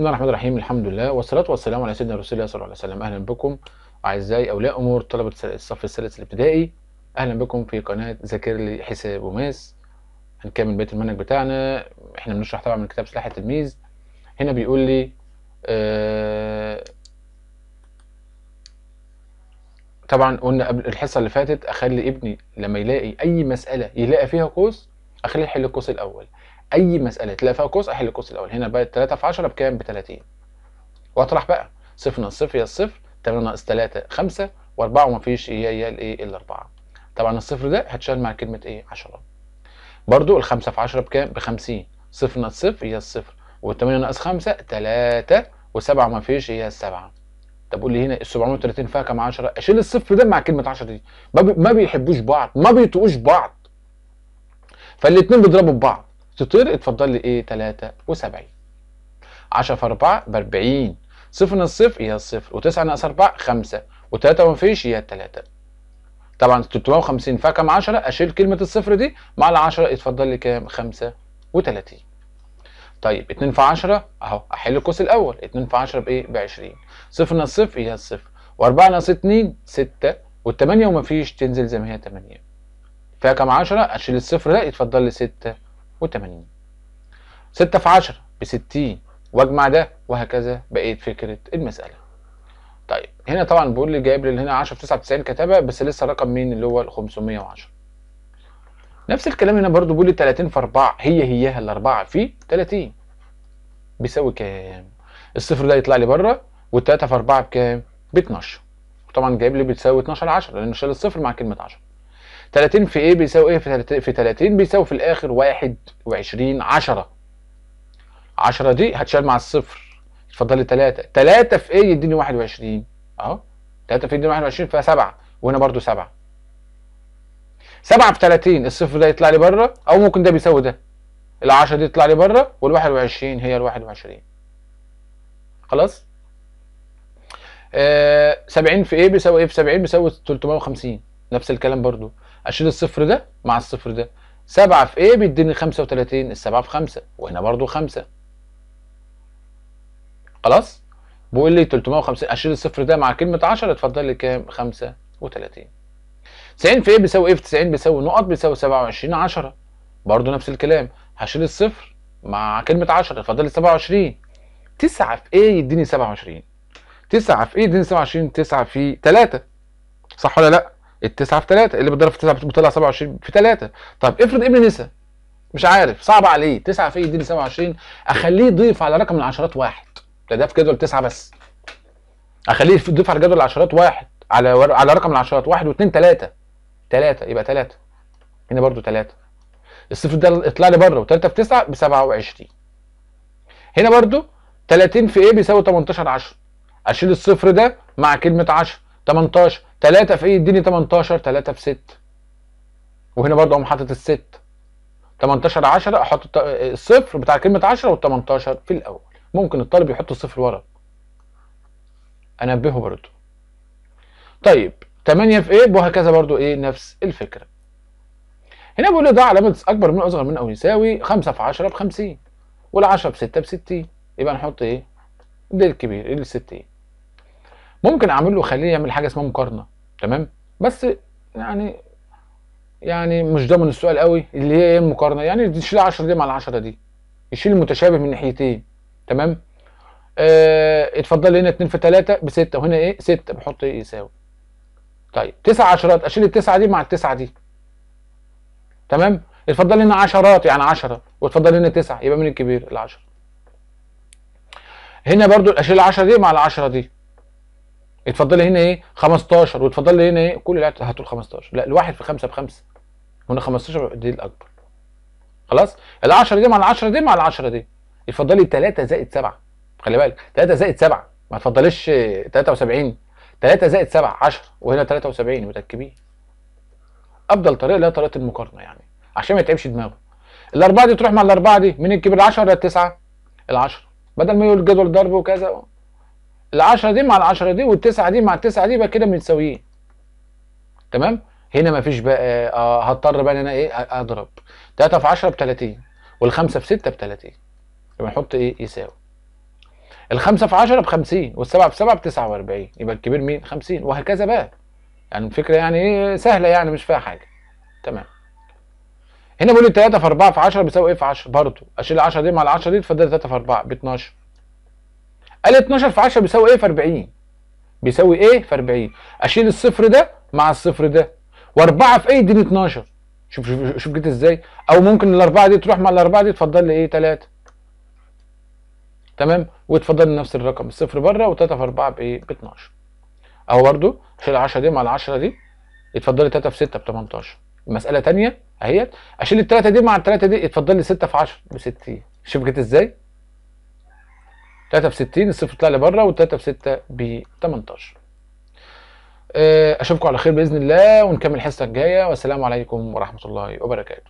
بسم الله الرحمن الرحيم الحمد لله والصلاة والسلام على سيدنا رسول الله صلى الله عليه وسلم أهلا بكم أعزائي أولياء أمور طلبة الصف الثالث الابتدائي أهلا بكم في قناة ذاكر لي حساب وماس هنكمل بيت المنهج بتاعنا إحنا بنشرح طبعا من كتاب سلاح التلميذ هنا بيقول لي آه طبعا قلنا قبل الحصة اللي فاتت أخلي ابني لما يلاقي أي مسألة يلاقي فيها قوس أخليه يحل القوس الأول اي مساله تلاقي فيها قوس احل القوس الاول هنا بقت 3 في 10 بكام ب 30 واطرح بقى صفر ناقص صفر هي الصفر 8 ناقص 3 5 و4 ومفيش هي هي الايه الا 4 طبعا الصفر ده هتشال مع كلمه ايه 10 ال الخمسة في 10 بكام ب 50 صفر ناقص صفر هي الصفر و8 ناقص 5 3 و7 ومفيش هي السبعه طب قول لي هنا ال 730 فيها كام 10 اشيل الصفر ده مع كلمه 10 دي ما, ما بيحبوش بعض ما بيطيقوش بعض فالاثنين بيضربوا ببعض تطير اتفضل لي ايه 73 10 في 4 ب 40 صفر ناقص صفر هي الصفر و9 ناقص 4 5 و3 ما فيش هي 3 طبعا 350 كام 10 اشيل كلمه الصفر دي مع ال 10 اتفضل لي كام 35 طيب 2 في 10 اهو احل القوس الاول 2 في 10 بايه ب 20 صفر ناقص صفر هي الصفر و4 ناقص 2 6 وال8 وما فيش تنزل زي ما هي 8 فيها كام 10 اشيل الصفر ده يتفضل لي 6 وتمانين ستة في عشرة بستين واجمع ده وهكذا بقيت فكرة المسألة طيب هنا طبعا بيقول لي جايب لي هنا 10 في 99 كتبها بس لسه رقم مين اللي هو ال 510 نفس الكلام هنا برضو بيقول لي 30 في 4 هي هياها 4 في 30 بيساوي كام؟ الصفر ده يطلع لي بره وال3 في 4 بكام؟ ب 12 طبعا جايب لي بتساوي 12 10 لان شال الصفر مع كلمه 10 30 في ايه بيساوي ايه في 30 في 30 بيساوي في الاخر 21 10 10 دي هتشال مع الصفر اتفضل لي 3 3 في ايه يديني 21 اهو 3 في إيه يديني 21 فيها 7 وهنا برده 7 7 في 30 الصفر ده يطلع لي بره او ممكن ده بيساوي ده ال 10 دي تطلع لي بره وال 21 هي ال 21 خلاص آه 70 في ايه بيساوي ايه في 70 بيساوي 350 نفس الكلام برده اشيل الصفر ده مع الصفر ده 7 في ايه بيديني 35 السبعة في 5 وهنا برضو 5 خلاص بيقول لي 350 اشيل الصفر ده مع كلمه 10 اتفضل لي كام 35 90 في ايه بيساوي ايه في 90 بيساوي نقط بيساوي 27 10 برضو نفس الكلام هشيل الصفر مع كلمه 10 اتفضل لي 27 9 في ايه يديني 27 9 في ايه يديني 27 9 في 3 صح ولا لا التسعه في 3 اللي بتضرب في 9 بتطلع 27 في 3 طب افرض ابني نسى مش عارف صعب عليه 9 في يديني 27 اخليه يضيف على رقم العشرات واحد ده ده في جدول 9 بس اخليه يضيف على جدول العشرات واحد على ور... على رقم العشرات واحد واثنين ثلاثه ثلاثه يبقى ثلاثه هنا برضو ثلاثه الصفر ده اطلع لي بره وتلاتة 3 في 9 ب 27 هنا برضو 30 في ايه بيساوي 18 10 اشيل الصفر ده مع كلمه 10 18 3 في ايه اديني 18 3 في 6 وهنا برضه اقوم حاطط الست 18 10 احط الصفر بتاع كلمه 10 وال18 في الاول ممكن الطالب يحط الصفر ورا انبهه برضه طيب 8 في ايه وهكذا برضه ايه نفس الفكره هنا بيقول لي ضع علامه اكبر من اصغر من او يساوي 5 في 10 ب 50 وال10 في 6 ب 60 يبقى نحط ايه ده الكبير ال 60 ممكن اعمل له خليه يعمل حاجه اسمها مقارنه تمام بس يعني يعني مش ضامن السؤال قوي اللي هي ايه المقارنه يعني تشيل 10 دي مع ال 10 دي يشيل المتشابه من ناحيتين تمام آه اتفضل هنا 2 في 3 ب 6 وهنا ايه 6 بحط ايه يساوي طيب 9 عشرات اشيل التسعه دي مع التسعه دي تمام اتفضل هنا عشرات يعني 10 واتفضل هنا 9 يبقى مين الكبير ال 10 هنا برضو اشيل 10 دي مع ال 10 دي اتفضل لي هنا ايه 15 واتفضل لي هنا ايه كل العيال هاتوا 15 لا الواحد في 5 5 هنا 15 دي الاكبر خلاص ال 10 دي مع ال 10 دي مع ال 10 دي اتفضل لي 3 زائد 7 خلي بالك 3 زائد 7 ما تفضليش 73 3 زائد 7 10 وهنا 73 متركبين افضل طريقه اللي هي طريقه المقارنه يعني عشان ما يتعبش دماغه الاربعه دي تروح مع الاربعه دي مين الكبير 10 ولا 9 ال 10 بدل ما يقول جدول ضرب وكذا العشرة دي مع العشرة دي والتسعة دي مع التسعة دي يبقى كده متساويين تمام هنا مفيش بقى آه،, آه هضطر بقى ان انا ايه اضرب 3 في 10 ب 30 وال 5 في 6 ب 30 يبقى نحط ايه يساوي ال 5 في 10 ب 50 وال 7 في 7 ب 49 يبقى الكبير مين 50 وهكذا بقى يعني الفكرة يعني ايه سهلة يعني مش فيها حاجة تمام هنا بيقول لي 3 في 4 في 10 بيساوي ايه في 10 برضه اشيل 10 دي مع ال 10 دي تفضل 3 في 4 ب 12 قال 12 في 10 بيساوي ايه في 40 بيساوي ايه في 40 اشيل الصفر ده مع الصفر ده واربعه في ايه يديني 12 شوف شوف شوف جيت ازاي او ممكن الاربعه دي تروح مع الاربعه دي تفضل لي ايه 3 تمام وتفضل لي نفس الرقم الصفر بره و3 في 4 بايه ب 12 اهو برده اشيل 10 دي مع ال 10 دي يتفضل لي 3 في 6 ب 18 مساله ثانيه اهيت اشيل ال 3 دي مع ال 3 دي يتفضل لي 6 في 10 ب 60 شوف جيت ازاي 3 في 60 الصفر طلع لبره و3 في 6 ب 18 اشوفكم على خير باذن الله ونكمل الحصه الجايه والسلام عليكم ورحمه الله وبركاته